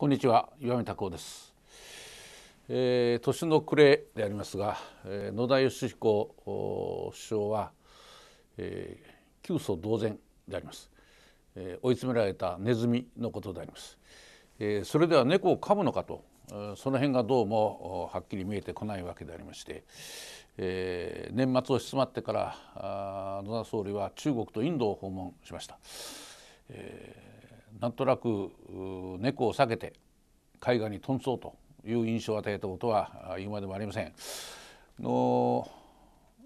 こんにちは岩見拓夫です、えー、年の暮れでありますが、えー、野田佳彦首相は、えー、窮祖同然であります、えー、追い詰められたネズミのことであります、えー、それでは猫を噛むのかとその辺がどうもはっきり見えてこないわけでありまして、えー、年末を迫ってからあ野田総理は中国とインドを訪問しました、えなんとなく猫を避けて絵画に頓走という印象を与えたことは言うまでもありません。の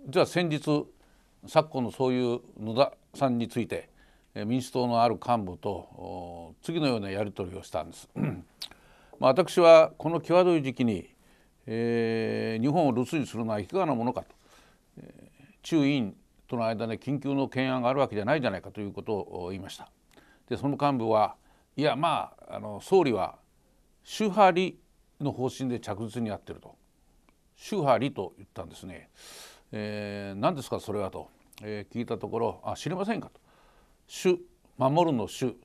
実は先日昨今のそういう野田さんについて民主党のある幹部と次のようなやり取りをしたんです。まあ、私はこの際どい時期に、えー、日本を留守にするのはいかがなものかと、えー、中委員との間で緊急の懸案があるわけじゃないじゃないかということを言いました。でその幹部はいやまああの総理は宗派理の方針で着実にやってると宗派理と言ったんですね、えー、何ですかそれはと、えー、聞いたところあ知りませんかと守守るの守、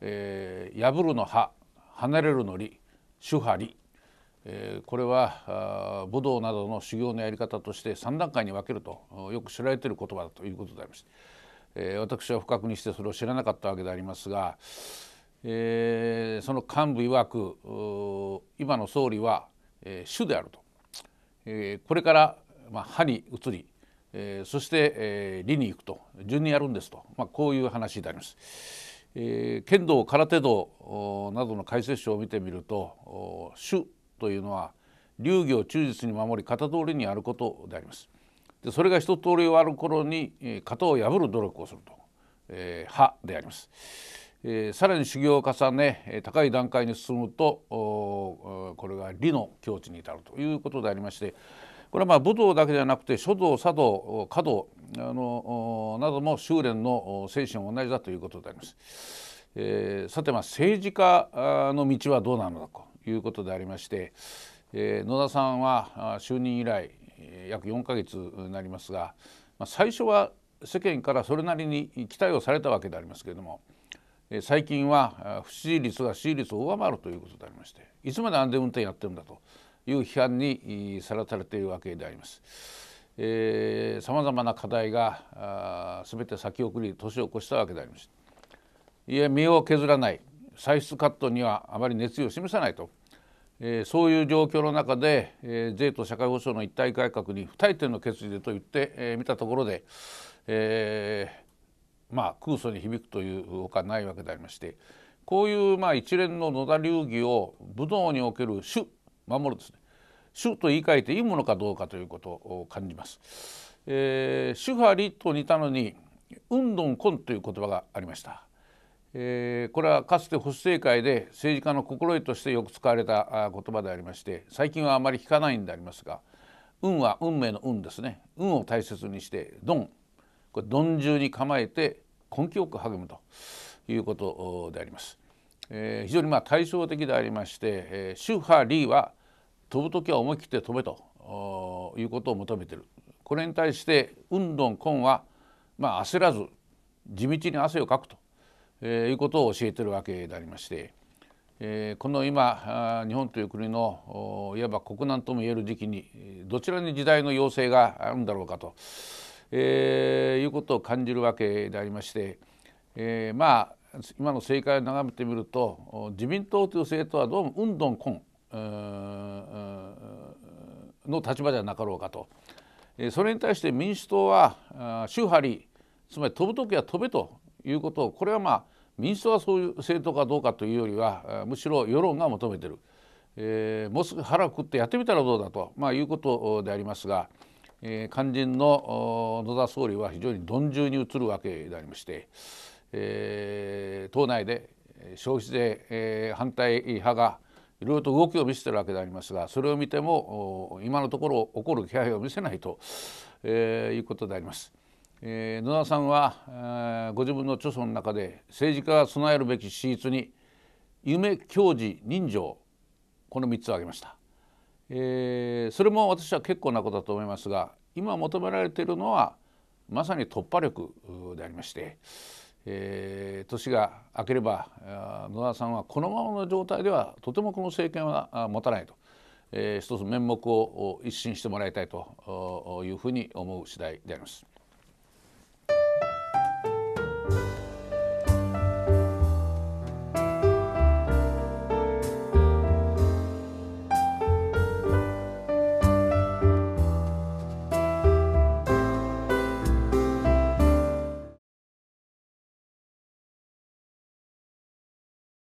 えー、破るの派離れるの理主派理、えー、これは武道などの修行のやり方として3段階に分けるとよく知られている言葉だということでありまして。え私は不覚にしてそれを知らなかったわけでありますが、えー、その幹部曰く今の総理は、えー、主であると、えー、これから、まあ、歯に移り、えー、そして、えー、理に行くと順にやるんですと、まあ、こういう話であります。えー、剣道空手道などの解説書を見てみると主というのは流儀を忠実に守り型通りにやることであります。でそれが一通り終わる頃に型を破る努力をすると、えー、であります。えー、さらに修行を重ね高い段階に進むとこれが理の境地に至るということでありましてこれはまあ武道だけではなくて書道茶道華道あのなども修練の精神も同じだということであります。えー、さてまあ政治家の道はどうなのかということでありまして、えー、野田さんは就任以来約4ヶ月になりますが、まあ、最初は世間からそれなりに期待をされたわけでありますけれども最近は不支持率が支持率を上回るということでありましていつまで安全運転やってるんだという批判にさらされているわけであります。さまざまな課題が全て先送り年を越したわけでありましていや身を削らない歳出カットにはあまり熱意を示さないとえー、そういう状況の中で、えー、税と社会保障の一体改革に不退転の決意でと言ってみ、えー、たところで、えー、まあ空想に響くというほかないわけでありましてこういうまあ一連の野田流儀を武道における主守るですね主と言い換えていいものかどうかということを感じます。えー、主張と似たのに「うんどんこん」という言葉がありました。えー、これはかつて保守政界で政治家の心得としてよく使われた言葉でありまして最近はあまり聞かないんでありますが運は運命の運ですね運を大切にしてドンこれドン中に構えて根気よく励むということであります。えー、非常にまあ対照的でありまして、えー、宗派リーは飛ぶ時は思い切って飛べということを求めてるこれに対して運動根はまあ焦らず地道に汗をかくとえいうことを教えてるわけでありまして、えー、この今日本という国のいわば国難とも言える時期にどちらに時代の要請があるんだろうかと、えー、いうことを感じるわけでありまして、えー、まあ今の政界を眺めてみると自民党という政党はどうもうんどんこんの立場じゃなかろうかとそれに対して民主党は「宗派りつまり飛ぶ時は飛べ」ということをこれはまあ民主党はそういう政党かどうかというよりはむしろ世論が求めてる、えー、もうすぐ腹をくってやってみたらどうだと、まあ、いうことでありますが、えー、肝心の野田総理は非常に鈍重に移るわけでありまして、えー、党内で消費税、え反対派がいろいろと動きを見せてるわけでありますがそれを見ても今のところ起こる気配を見せないと、えー、いうことであります。えー、野田さんは、えー、ご自分の著書の中で政治家が備えるべき資実に夢教示人情この3つを挙げました、えー、それも私は結構なことだと思いますが今求められているのはまさに突破力でありまして、えー、年が明ければ野田さんはこのままの状態ではとてもこの政権は持たないと、えー、一つ面目を一新してもらいたいというふうに思う次第であります。